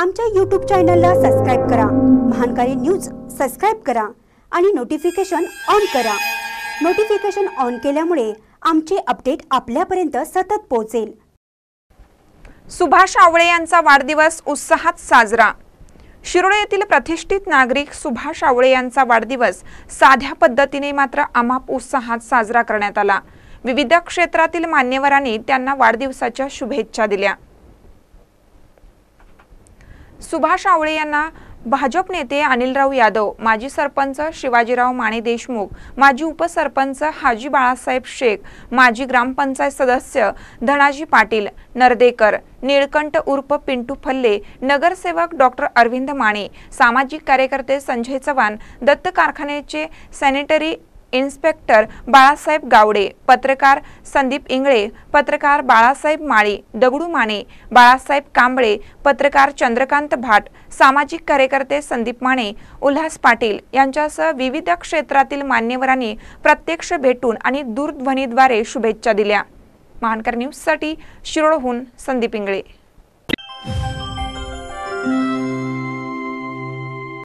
आमच्या यूट्यूब चॅनलला सबस्क्राईब करा महानकारी न्यूज सबस्क्राईब करा आणि नोटिफिकेशन ऑन करा नोटिफिकेशन ऑन केल्यामुळे आमचे अपडेट आपल्यापर्यंत सतत पोहोचेल सुभाष आवळे यांचा वाढदिवस उत्साहात साजरा शिरोळे येथील प्रतिष्ठित नागरिक सुभाष आवळे यांचा वाढदिवस साध्या पद्धतीने मात्र अमाप उत्साहात साजरा करण्यात आला विविध क्षेत्रातील मान्यवरांनी त्यांना वाढदिवसाच्या शुभेच्छा दिल्या सुभाष आवळे यांना भाजप नेते अनिलराव यादव माजी सरपंच शिवाजीराव माने देशमुख माजी उपसरपंच हाजी बाळासाहेब शेख माजी ग्रामपंचायत सदस्य धनाजी पाटील नरदेकर निळकंठ उर्फ पिंटू फल्ले नगरसेवक डॉक्टर अरविंद माने सामाजिक कार्यकर्ते संजय चव्हाण दत्त कारखान्याचे सॅनिटरी इन्स्पेक्टर बाळासाहेब गावडे पत्रकार संदीप इंगळे पत्रकार बाळासाहेब माळी दगडू माने बाळासाहेब कांबळे पत्रकार चंद्रकांत भाट सामाजिक कार्यकर्ते संदीप माने उल्हास पाटील यांच्यासह विविध क्षेत्रातील मान्यवरांनी प्रत्यक्ष भेटून आणि दूरध्वनीद्वारे शुभेच्छा दिल्या महानकर न्यूजसाठी शिरोळहून संदीप इंगळे